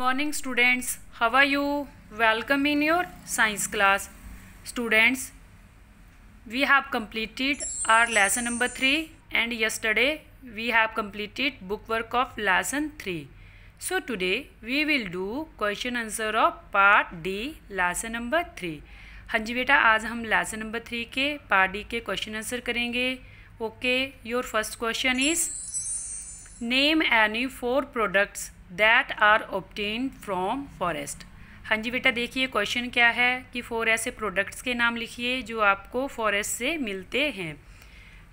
Morning students how are you welcome in your science class students we have completed our lesson number three and yesterday we have completed book work of lesson three so today we will do question answer of part D lesson number three हाँ जी बेटा आज हम lesson number three के part D के question answer करेंगे okay your first question is name any four products that are obtain from forest हाँ जी बेटा देखिए क्वेश्चन क्या है कि फोर ऐसे प्रोडक्ट्स के नाम लिखिए जो आपको फॉरेस्ट से मिलते हैं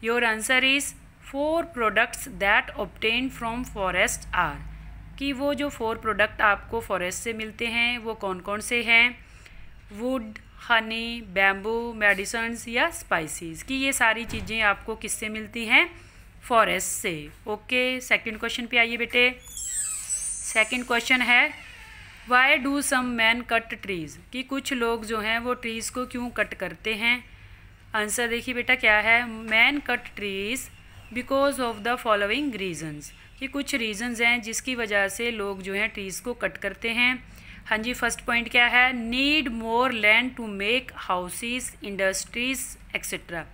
your answer is four products that obtain from forest are कि वो जो फोर प्रोडक्ट आपको फॉरेस्ट से मिलते हैं वो कौन कौन से हैं वुड हनी बैम्बू मेडिसन या स्पाइसेस कि ये सारी चीज़ें आपको किससे मिलती हैं फॉरेस्ट से ओके सेकंड क्वेश्चन पे आइए बेटे सेकंड क्वेश्चन है why do some man cut trees कि कुछ लोग जो हैं वो ट्रीज़ को क्यों कट करते हैं आंसर देखिए बेटा क्या है man cut trees because of the following reasons कि कुछ रीजन्स हैं जिसकी वजह से लोग जो हैं ट्रीज़ को कट करते हैं हाँ जी फर्स्ट पॉइंट क्या है need more land to make houses industries etcetera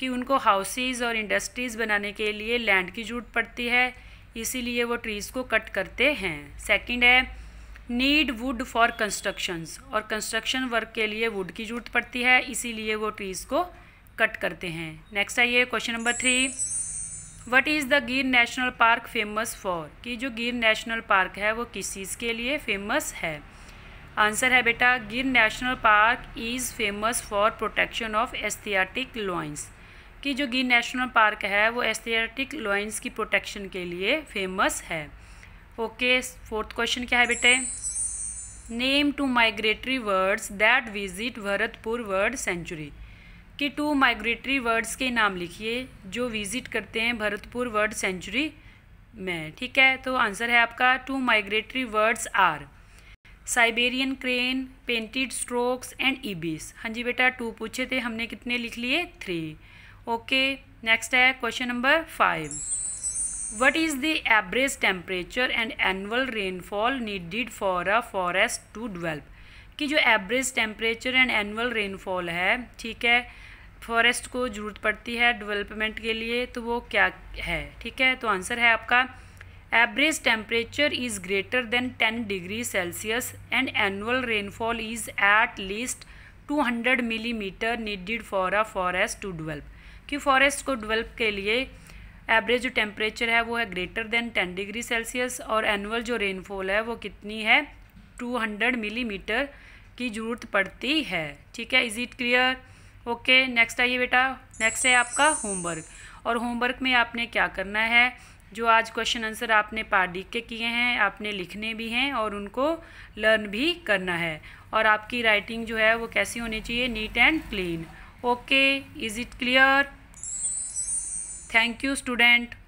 कि उनको हाउसेज और इंडस्ट्रीज़ बनाने के लिए लैंड की जरूरत पड़ती है इसीलिए वो ट्रीज़ को कट करते हैं सेकंड है नीड वुड फॉर कंस्ट्रक्शंस और कंस्ट्रक्शन वर्क के लिए वुड की ज़रूरत पड़ती है इसीलिए वो ट्रीज़ को कट करते हैं नेक्स्ट आइए question number three what is the Gir national park famous for कि जो गिर नेशनल पार्क है वो किस चीज़ के लिए फेमस है आंसर है बेटा Gir national park is famous for protection of Asiatic lions कि जो गिर नेशनल पार्क है वो एस्थेटिक लॉइंस की प्रोटेक्शन के लिए फेमस है ओके फोर्थ क्वेश्चन क्या है बेटे name two migratory birds that visit Bharatpur bird sanctuary कि टू माइग्रेटरी वर्ड्स के नाम लिखिए जो विजिट करते हैं भरतपुर वर्ड सेंचुरी में ठीक है तो आंसर है आपका two migratory birds are Siberian crane painted storks and ibis हाँ जी बेटा टू पूछे थे हमने कितने लिख लिए थ्री ओके नेक्स्ट है question number five what is the average temperature and annual rainfall needed for a forest to develop कि जो average temperature and annual rainfall है ठीक है फॉरेस्ट को ज़रूरत पड़ती है डेवलपमेंट के लिए तो वो क्या है ठीक है तो आंसर है आपका average temperature is greater than ten degree Celsius and annual rainfall is at least two hundred millimetre needed for a forest to develop कि फॉरेस्ट को डेवलप के लिए एवरेज जो टेम्परेचर है वो है greater than ten degree Celsius और annual जो रेनफॉल है वो कितनी है टू हंड्रेड मिलीमीटर की ज़रूरत पड़ती है ठीक है is it clear okay next आइए बेटा नेक्स्ट है आपका होमवर्क और होमवर्क में आपने क्या करना है जो आज क्वेश्चन आंसर आपने पार डी के किए हैं आपने लिखने भी हैं और उनको लर्न भी करना है और आपकी राइटिंग जो है वो कैसी होनी चाहिए neat and clean okay is it clear Thank you student.